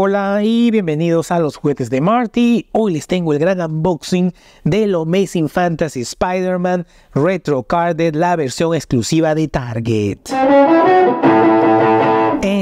Hola y bienvenidos a los juguetes de Marty. Hoy les tengo el gran unboxing de lo Amazing Fantasy Spider-Man Retro Carded, la versión exclusiva de Target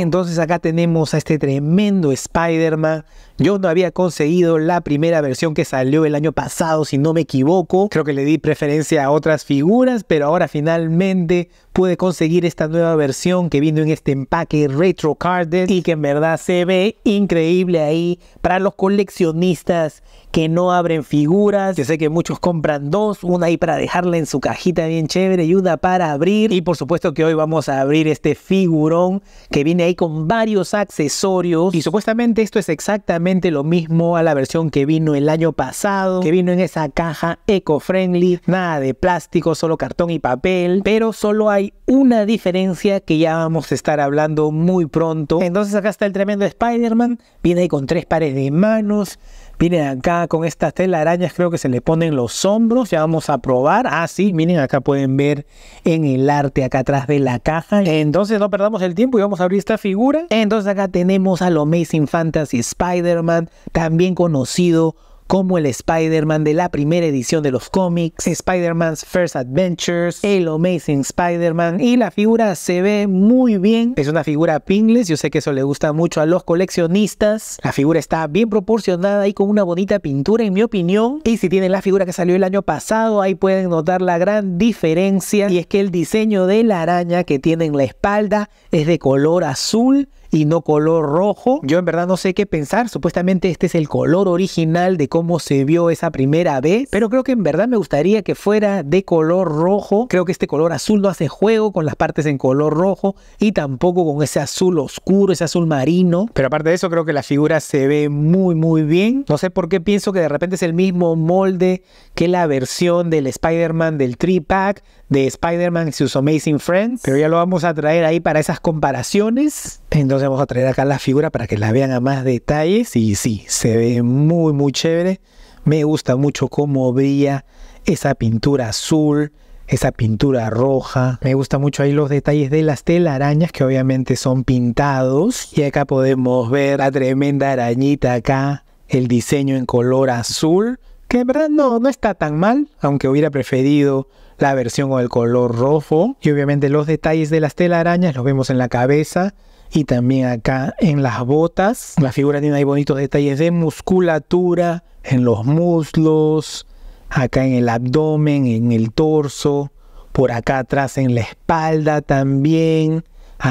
entonces acá tenemos a este tremendo Spider-Man. Yo no había conseguido la primera versión que salió el año pasado, si no me equivoco. Creo que le di preferencia a otras figuras, pero ahora finalmente pude conseguir esta nueva versión que vino en este empaque retro carded y que en verdad se ve increíble ahí para los coleccionistas que no abren figuras. Yo sé que muchos compran dos, una ahí para dejarla en su cajita bien chévere y una para abrir. Y por supuesto que hoy vamos a abrir este figurón que viene ahí con varios accesorios y supuestamente esto es exactamente lo mismo a la versión que vino el año pasado, que vino en esa caja eco-friendly, nada de plástico, solo cartón y papel, pero solo hay una diferencia que ya vamos a estar hablando muy pronto. Entonces acá está el tremendo Spider-Man, viene con tres pares de manos, Miren acá con estas telarañas creo que se le ponen los hombros. Ya vamos a probar. Ah, sí, miren acá pueden ver en el arte acá atrás de la caja. Entonces no perdamos el tiempo y vamos a abrir esta figura. Entonces acá tenemos a al Amazing Fantasy Spider-Man, también conocido como el Spider-Man de la primera edición de los cómics, Spider-Man's First Adventures, el Amazing Spider-Man y la figura se ve muy bien. Es una figura pingles, yo sé que eso le gusta mucho a los coleccionistas. La figura está bien proporcionada y con una bonita pintura en mi opinión. Y si tienen la figura que salió el año pasado, ahí pueden notar la gran diferencia y es que el diseño de la araña que tiene en la espalda es de color azul y no color rojo. Yo en verdad no sé qué pensar. Supuestamente este es el color original de cómo se vio esa primera vez. Pero creo que en verdad me gustaría que fuera de color rojo. Creo que este color azul no hace juego con las partes en color rojo y tampoco con ese azul oscuro, ese azul marino. Pero aparte de eso creo que la figura se ve muy muy bien. No sé por qué pienso que de repente es el mismo molde que la versión del Spider-Man del 3-pack de Spider-Man y sus Amazing Friends. Pero ya lo vamos a traer ahí para esas comparaciones. Entonces, vamos a traer acá la figura para que la vean a más detalles. Y sí, se ve muy, muy chévere. Me gusta mucho cómo brilla esa pintura azul, esa pintura roja. Me gusta mucho ahí los detalles de las telarañas que obviamente son pintados. Y acá podemos ver la tremenda arañita acá, el diseño en color azul. Que en verdad no, está tan mal, aunque hubiera preferido la versión o el color rojo. Y obviamente los detalles de las telarañas los vemos en la cabeza y también acá en las botas. La figura tiene ahí bonitos detalles de musculatura en los muslos, acá en el abdomen, en el torso, por acá atrás en la espalda también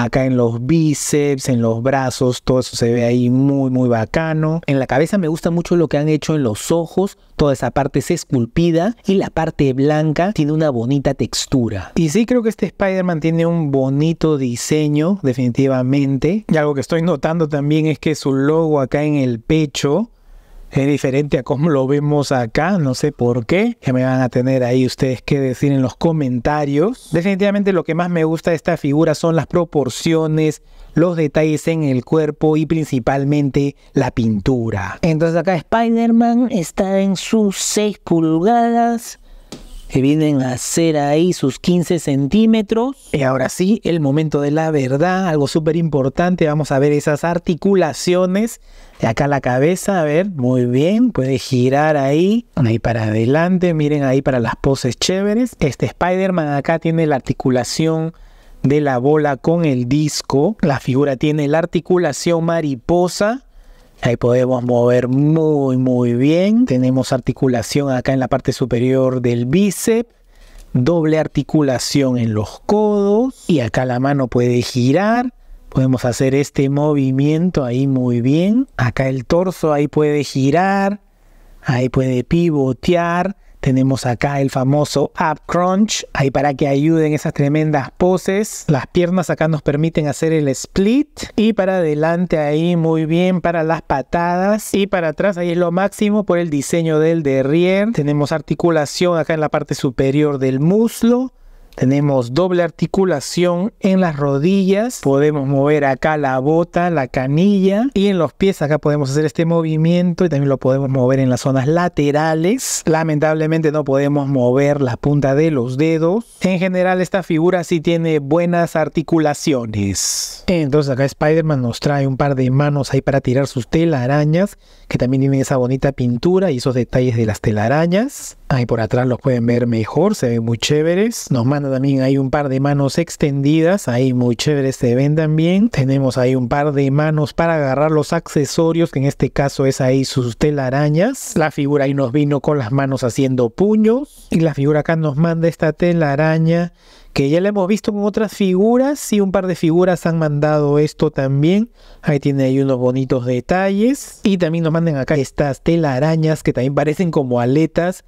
acá en los bíceps, en los brazos, todo eso se ve ahí muy, muy bacano. En la cabeza me gusta mucho lo que han hecho en los ojos, toda esa parte es esculpida y la parte blanca tiene una bonita textura. Y sí creo que este Spider-Man tiene un bonito diseño, definitivamente. Y algo que estoy notando también es que su logo acá en el pecho es diferente a cómo lo vemos acá, no sé por qué, ...que me van a tener ahí ustedes que decir en los comentarios. Definitivamente lo que más me gusta de esta figura son las proporciones, los detalles en el cuerpo y principalmente la pintura. Entonces acá Spider-Man está en sus 6 pulgadas se vienen a hacer ahí sus 15 centímetros. Y ahora sí, el momento de la verdad, algo súper importante. Vamos a ver esas articulaciones. De acá la cabeza, a ver, muy bien, puede girar ahí, ahí para adelante, miren ahí para las poses chéveres. Este Spider-Man acá tiene la articulación de la bola con el disco. La figura tiene la articulación mariposa Ahí podemos mover muy, muy bien. Tenemos articulación acá en la parte superior del bíceps. Doble articulación en los codos. Y acá la mano puede girar. Podemos hacer este movimiento ahí muy bien. Acá el torso ahí puede girar. Ahí puede pivotear. Tenemos acá el famoso Up Crunch, ahí para que ayuden esas tremendas poses. Las piernas acá nos permiten hacer el split y para adelante ahí muy bien para las patadas y para atrás ahí es lo máximo por el diseño del derrier. Tenemos articulación acá en la parte superior del muslo. Tenemos doble articulación en las rodillas. Podemos mover acá la bota, la canilla. Y en los pies acá podemos hacer este movimiento y también lo podemos mover en las zonas laterales. Lamentablemente no podemos mover la punta de los dedos. En general esta figura sí tiene buenas articulaciones. Entonces acá Spider-Man nos trae un par de manos ahí para tirar sus telarañas. Que también tienen esa bonita pintura y esos detalles de las telarañas. Ahí por atrás los pueden ver mejor. Se ven muy chéveres. Nos manda también hay un par de manos extendidas, ahí muy chévere se ven también. Tenemos ahí un par de manos para agarrar los accesorios, que en este caso es ahí sus telarañas. La figura ahí nos vino con las manos haciendo puños. Y la figura acá nos manda esta telaraña que ya la hemos visto con otras figuras y un par de figuras han mandado esto también. Ahí tiene ahí unos bonitos detalles. Y también nos mandan acá estas telarañas que también parecen como aletas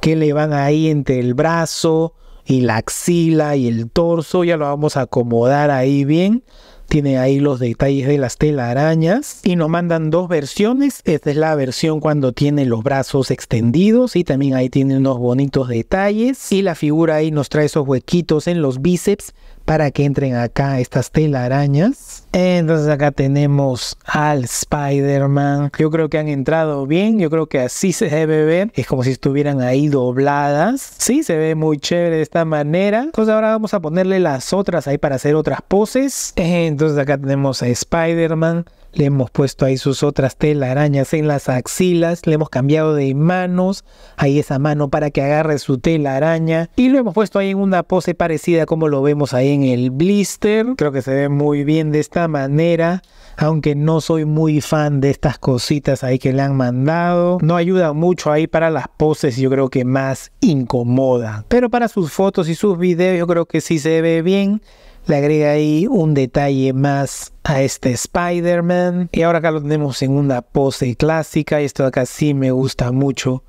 que le van ahí entre el brazo, y la axila y el torso, ya lo vamos a acomodar ahí bien. Tiene ahí los detalles de las telarañas y nos mandan dos versiones. Esta es la versión cuando tiene los brazos extendidos y también ahí tiene unos bonitos detalles. Y la figura ahí nos trae esos huequitos en los bíceps para que entren acá estas telarañas. Entonces acá tenemos al Spider-Man. Yo creo que han entrado bien, yo creo que así se debe ver. Es como si estuvieran ahí dobladas. Sí, se ve muy chévere de esta manera. Entonces ahora vamos a ponerle las otras ahí para hacer otras poses. Entonces acá tenemos a Spider-Man le hemos puesto ahí sus otras telarañas en las axilas, le hemos cambiado de manos, ahí esa mano para que agarre su telaraña y lo hemos puesto ahí en una pose parecida como lo vemos ahí en el blister. Creo que se ve muy bien de esta manera, aunque no soy muy fan de estas cositas ahí que le han mandado. No ayuda mucho ahí para las poses, yo creo que más incomoda. Pero para sus fotos y sus videos yo creo que sí se ve bien le agrega ahí un detalle más a este Spider-Man. Y ahora acá lo tenemos en una pose clásica y esto acá sí me gusta mucho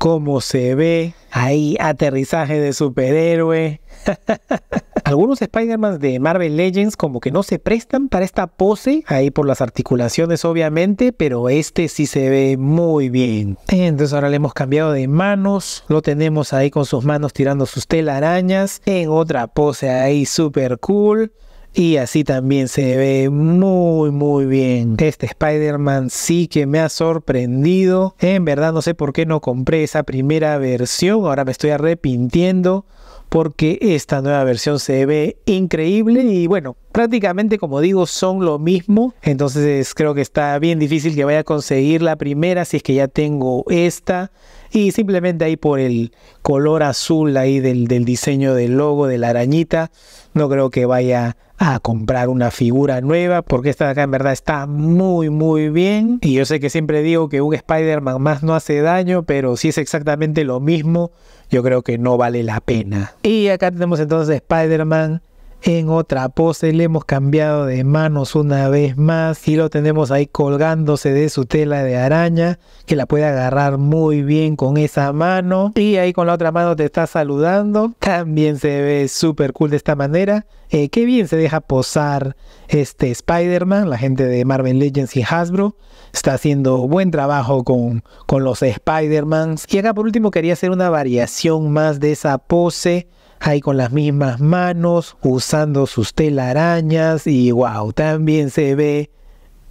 cómo se ve, ahí aterrizaje de superhéroe. Algunos Spider-Man de Marvel Legends como que no se prestan para esta pose, ahí por las articulaciones obviamente, pero este sí se ve muy bien. Entonces ahora le hemos cambiado de manos, lo tenemos ahí con sus manos tirando sus telarañas, en otra pose ahí super cool. Y así también se ve muy muy bien. Este Spider-Man sí que me ha sorprendido. En verdad no sé por qué no compré esa primera versión. Ahora me estoy arrepintiendo porque esta nueva versión se ve increíble y bueno, prácticamente como digo son lo mismo, entonces creo que está bien difícil que vaya a conseguir la primera si es que ya tengo esta y simplemente ahí por el color azul ahí del, del diseño del logo de la arañita, no creo que vaya a comprar una figura nueva, porque esta de acá en verdad está muy, muy bien. Y yo sé que siempre digo que un Spider-Man más no hace daño, pero si es exactamente lo mismo, yo creo que no vale la pena. Y acá tenemos entonces Spider-Man en otra pose, le hemos cambiado de manos una vez más y lo tenemos ahí colgándose de su tela de araña que la puede agarrar muy bien con esa mano y ahí con la otra mano te está saludando, también se ve súper cool de esta manera, eh, qué bien se deja posar este Spider-Man, la gente de Marvel Legends y Hasbro está haciendo buen trabajo con, con los Spider-Mans y acá por último quería hacer una variación más de esa pose ahí con las mismas manos, usando sus telarañas y wow, también se ve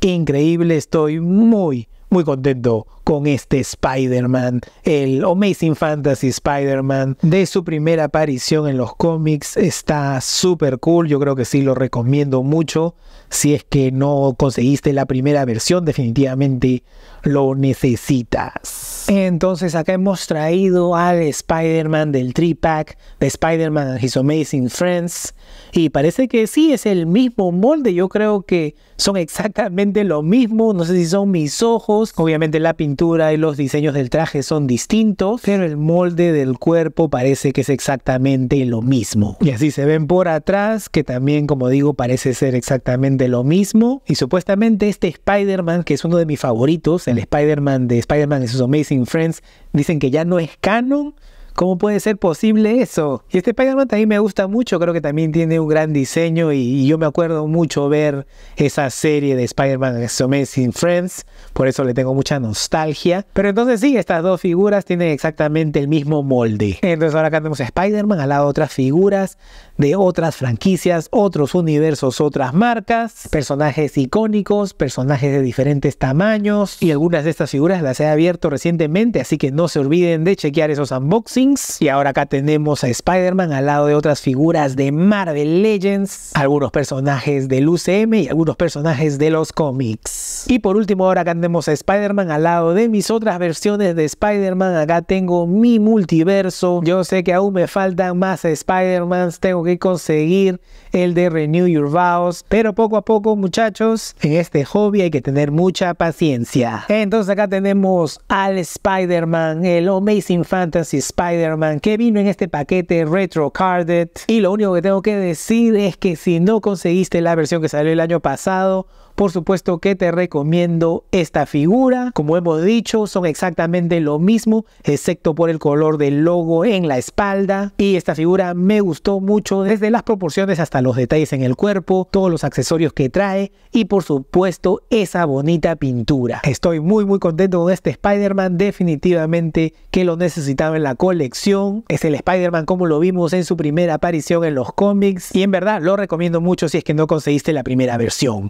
increíble, estoy muy, muy contento con este Spider-Man, el Amazing Fantasy Spider-Man, de su primera aparición en los cómics. Está súper cool, yo creo que sí lo recomiendo mucho. Si es que no conseguiste la primera versión, definitivamente lo necesitas. Entonces acá hemos traído al Spider-Man del 3-pack, de Spider-Man and His Amazing Friends. Y parece que sí, es el mismo molde, yo creo que son exactamente lo mismo. No sé si son mis ojos, obviamente la pintura y los diseños del traje son distintos, pero el molde del cuerpo parece que es exactamente lo mismo. Y así se ven por atrás, que también, como digo, parece ser exactamente lo mismo. Y supuestamente este Spider-Man, que es uno de mis favoritos, el Spider-Man de Spider-Man y sus Amazing Friends, dicen que ya no es canon ¿Cómo puede ser posible eso? Y este Spider-Man también me gusta mucho, creo que también tiene un gran diseño y, yo me acuerdo mucho ver esa serie de Spider-Man Amazing Friends, por eso le tengo mucha nostalgia. Pero entonces sí, estas dos figuras tienen exactamente el mismo molde. Entonces ahora acá tenemos a Spider-Man al lado de otras figuras de otras franquicias, otros universos, otras marcas, personajes icónicos, personajes de diferentes tamaños y algunas de estas figuras las he abierto recientemente, así que no se olviden de chequear esos unboxings y ahora acá tenemos a Spider-Man al lado de otras figuras de Marvel Legends, algunos personajes del UCM y algunos personajes de los cómics. Y por último, ahora acá tenemos a Spider-Man al lado de mis otras versiones de Spider-Man. Acá tengo mi multiverso. Yo sé que aún me faltan más Spider-Mans. Tengo que conseguir el de Renew Your Vows. Pero poco a poco, muchachos, en este hobby hay que tener mucha paciencia. Entonces acá tenemos al Spider-Man, el Amazing Fantasy Spider-Man, que vino en este paquete Retro Carded. Y lo único que tengo que decir es que si no conseguiste la versión que salió el año pasado, por supuesto que te recomiendo esta figura. Como hemos dicho, son exactamente lo mismo, excepto por el color del logo en la espalda. Y esta figura me gustó mucho desde las proporciones hasta los detalles en el cuerpo, todos los accesorios que trae y por supuesto esa bonita pintura. Estoy muy muy contento con este Spider-Man, definitivamente que lo necesitaba en la colección. Es el Spider-Man como lo vimos en su primera aparición en los cómics y en verdad lo recomiendo mucho si es que no conseguiste la primera versión